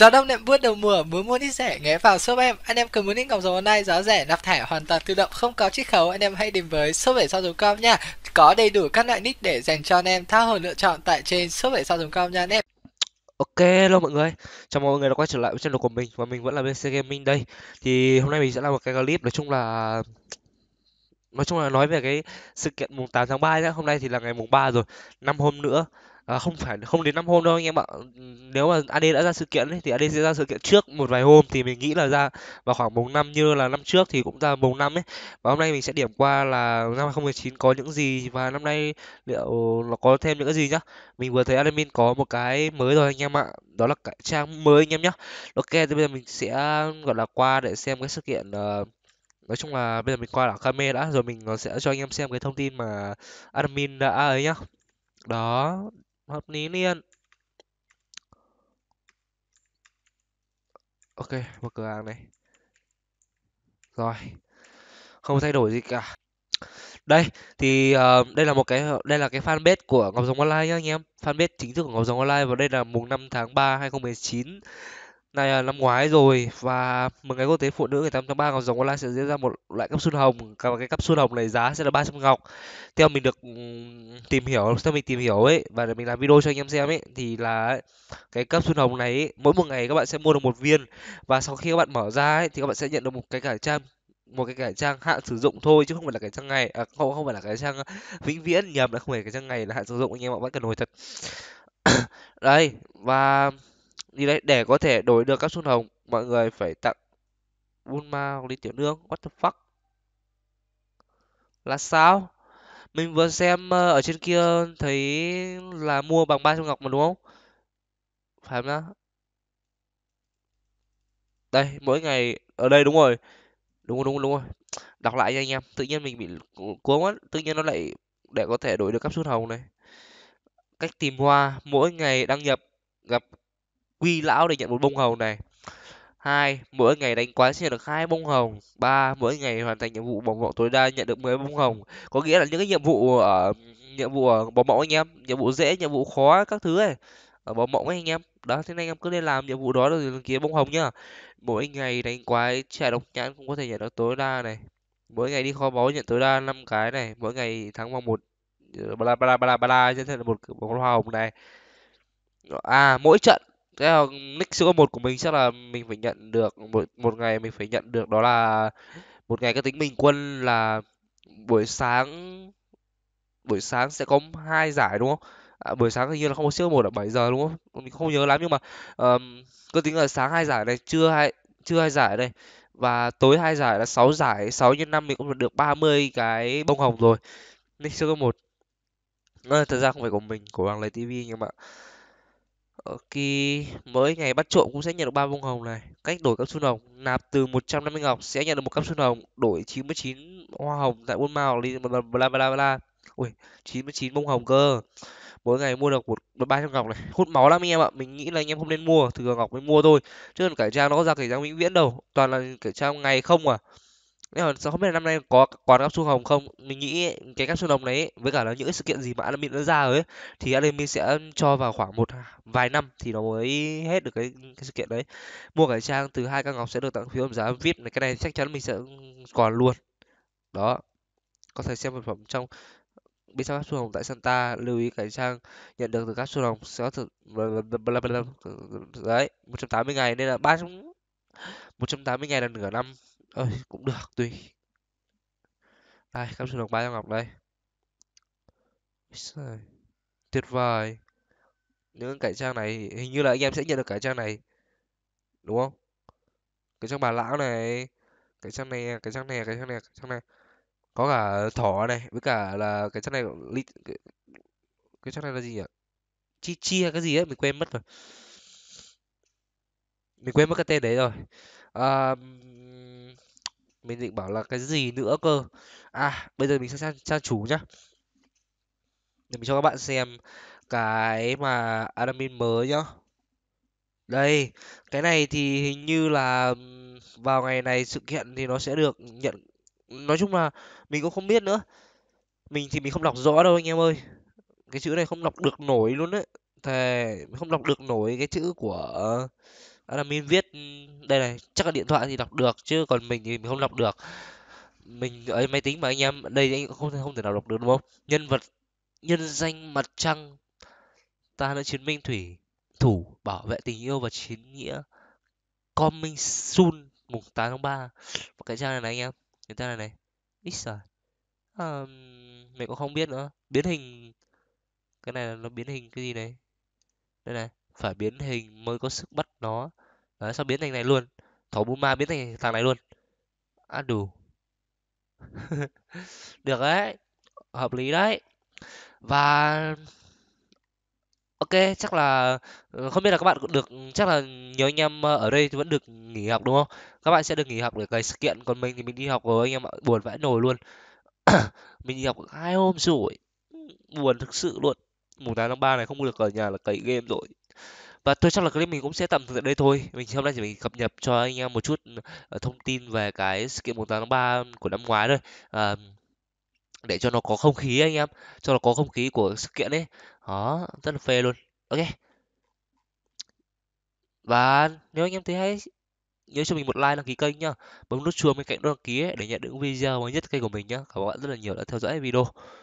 Gió đông nệm buốt đầu mùa, bướm mua ít rẻ, ghé vào shop em. Anh em cần muốn ít cọc dầu online giá rẻ, nạp thẻ hoàn toàn tự động, không có chiết khấu. Anh em hãy đến với shop 7 sao com nha. Có đầy đủ các loại nick để dành cho anh em tha hồ lựa chọn tại trên shop 7 sao com nha anh em. Ok, hello mọi người. Chào mọi người đã quay trở lại với channel của mình và mình vẫn là BC Gaming đây. Thì hôm nay mình sẽ làm một cái clip nói chung là nói chung là nói về cái sự kiện mùng 8 tháng 3 nhé. Hôm nay thì là ngày mùng 3 rồi. năm hôm nữa à, không phải không đến năm hôm đâu anh em ạ nếu mà AD đã ra sự kiện ấy, thì AD sẽ ra sự kiện trước một vài hôm thì mình nghĩ là ra vào khoảng mùng năm như là năm trước thì cũng ra mùng năm ấy và hôm nay mình sẽ điểm qua là năm 2019 có những gì và năm nay liệu nó có thêm những cái gì nhá mình vừa thấy admin có một cái mới rồi anh em ạ đó là cái trang mới anh em nhá ok thì bây giờ mình sẽ gọi là qua để xem cái sự kiện uh, nói chung là bây giờ mình qua là Kame đã rồi mình sẽ cho anh em xem cái thông tin mà admin đã ấy nhá đó hợp lý liền ok một cửa hàng này rồi không thay đổi gì cả đây thì uh, đây là một cái đây là cái fanpage của Ngọc Rồng Online nhá anh em fanpage chính thức của Ngọc Rồng Online và đây là mùng 5 tháng 3 2019 này là năm ngoái rồi và một ngày quốc tế phụ nữ ngày 8 tháng 3 Ngọc dòng Online sẽ diễn ra một loại cấp sun hồng và cái cấp sun hồng này giá sẽ là 300 ngọc theo mình được tìm hiểu theo mình tìm hiểu ấy và để mình làm video cho anh em xem ấy thì là cái cấp sun hồng này mỗi một ngày các bạn sẽ mua được một viên và sau khi các bạn mở ra ấy, thì các bạn sẽ nhận được một cái cải trang một cái cải trang hạn sử dụng thôi chứ không phải là cải trang ngày à, không không phải là cải trang vĩnh viễn nhầm là không phải cái trang ngày là hạn sử dụng anh em ạ vẫn cần hồi thật đây và gì đấy để có thể đổi được các xuân hồng mọi người phải tặng Bulma hoặc Tiểu Nương what the fuck là sao mình vừa xem ờ, ở trên kia thấy là mua bằng ba trăm ngọc mà đúng không phải không đó đây mỗi ngày ở đây đúng rồi đúng rồi, đúng rồi, đúng rồi đọc lại nha anh em tự nhiên mình bị cuốn quá tự nhiên nó lại để có thể đổi được các xuân hồng này cách tìm hoa mỗi ngày đăng nhập gặp quy lão để nhận một bông hồng này hai mỗi ngày đánh quái sẽ nhận được hai bông hồng ba mỗi ngày hoàn thành nhiệm vụ bỏ ngộ tối đa nhận được mười bông hồng có nghĩa là những cái nhiệm vụ ở nhiệm vụ ở bóng mẫu anh em nhiệm vụ dễ nhiệm vụ khó các thứ ấy ở bỏ mộng ấy anh em đó thế nên anh em cứ nên làm nhiệm vụ đó rồi kia bông hồng nhá mỗi ngày đánh quái trẻ độc nhãn cũng có thể nhận được tối đa này mỗi ngày đi kho báu nhận tối đa năm cái này mỗi ngày thắng vòng một ờ, bla bla bla bla cho thêm là một bông hoa hồng này à mỗi trận thế là nick số 1 của mình chắc là mình phải nhận được một một ngày mình phải nhận được đó là một ngày cái tính bình quân là buổi sáng buổi sáng sẽ có hai giải đúng không à, buổi sáng hình như là không có siêu một ở bảy giờ đúng không mình không nhớ lắm nhưng mà um, cứ tính là sáng hai giải này trưa hai trưa hai giải đây và tối hai giải là sáu giải sáu nhân năm mình cũng được 30 cái bông hồng rồi nick số 1 à, thật ra không phải của mình của hoàng lấy TV nhưng mà khi mới ngày bắt trộm cũng sẽ nhận được ba bông hồng này cách đổi cấp xuân hồng nạp từ 150 ngọc sẽ nhận được một cấp xuân hồng đổi 99 hoa hồng tại buôn màu đi bla bla bla bla ui 99 bông hồng cơ mỗi ngày mua được một ba trăm ngọc này hút máu lắm anh em ạ mình nghĩ là anh em không nên mua thừa ngọc mới mua thôi chứ còn cải trang nó có ra cải trang vĩnh viễn đâu toàn là cải trang ngày không à nhưng mà không biết là năm nay có còn capsule hồng không mình nghĩ cái capsule hồng đấy với cả là những cái sự kiện gì mà admin đã ra rồi ấy, thì admin sẽ cho vào khoảng một vài năm thì nó mới hết được cái, cái sự kiện đấy mua cái trang từ hai căn ngọc sẽ được tặng phiếu giảm giá vip này cái này chắc chắn mình sẽ còn luôn đó có thể xem vật phẩm trong bên trong capsule hồng tại Santa lưu ý cái trang nhận được từ capsule hồng sẽ thực đấy 180 ngày nên là ba 180 ngày là nửa năm ơi cũng được tuy đây cảm sừng độc ba cho ngọc đây tuyệt vời những cải trang này hình như là anh em sẽ nhận được cải trang này đúng không cái trang bà lão này cái trang này cái trang này cái trang này cái trang này có cả thỏ này với cả là cái trang này cái, cái, trang này là gì ạ chi chia cái gì ấy mình quên mất rồi mình quên mất cái tên đấy rồi à, mình định bảo là cái gì nữa cơ à bây giờ mình sẽ sang trang chủ nhá để mình cho các bạn xem cái mà admin mới nhá đây cái này thì hình như là vào ngày này sự kiện thì nó sẽ được nhận nói chung là mình cũng không biết nữa mình thì mình không đọc rõ đâu anh em ơi cái chữ này không đọc được nổi luôn đấy thề không đọc được nổi cái chữ của admin viết đây này chắc là điện thoại thì đọc được chứ còn mình thì mình không đọc được mình ở máy tính mà anh em đây anh không không thể nào đọc được đúng không nhân vật nhân danh mặt trăng ta đã chiến binh thủy thủ bảo vệ tình yêu và chiến nghĩa coming soon mùng 8 tháng 3 và cái trang này này anh em cái trang này này ít rồi à, mình cũng không biết nữa biến hình cái này là nó biến hình cái gì đấy đây này phải biến hình mới có sức bắt nó Đấy, sao biến thành này luôn thỏ buma biến thành thằng này luôn ăn đủ được đấy hợp lý đấy và ok chắc là ừ, không biết là các bạn cũng được chắc là nhiều anh em ờ, ở đây vẫn được nghỉ học đúng không các bạn sẽ được nghỉ học để cày sự kiện còn mình thì mình đi học rồi anh em ạ buồn vãi nồi luôn mình đi học hai hôm rồi buồn thực sự luôn mùng tám tháng ba này không được ở nhà là cày game rồi và tôi chắc là clip mình cũng sẽ tạm dừng tại đây thôi mình hôm nay chỉ mình cập nhật cho anh em một chút ờ, thông tin về cái sự kiện 18 tháng 3 của năm ngoái thôi à, để cho nó có không khí anh em cho nó có không khí của sự kiện ấy đó rất là phê luôn ok và nếu anh em thấy hay nhớ cho mình một like đăng ký kênh nhá bấm nút chuông bên cạnh đăng ký ấy, để nhận những video mới nhất kênh của mình nhá cảm ơn các bạn rất là nhiều đã theo dõi video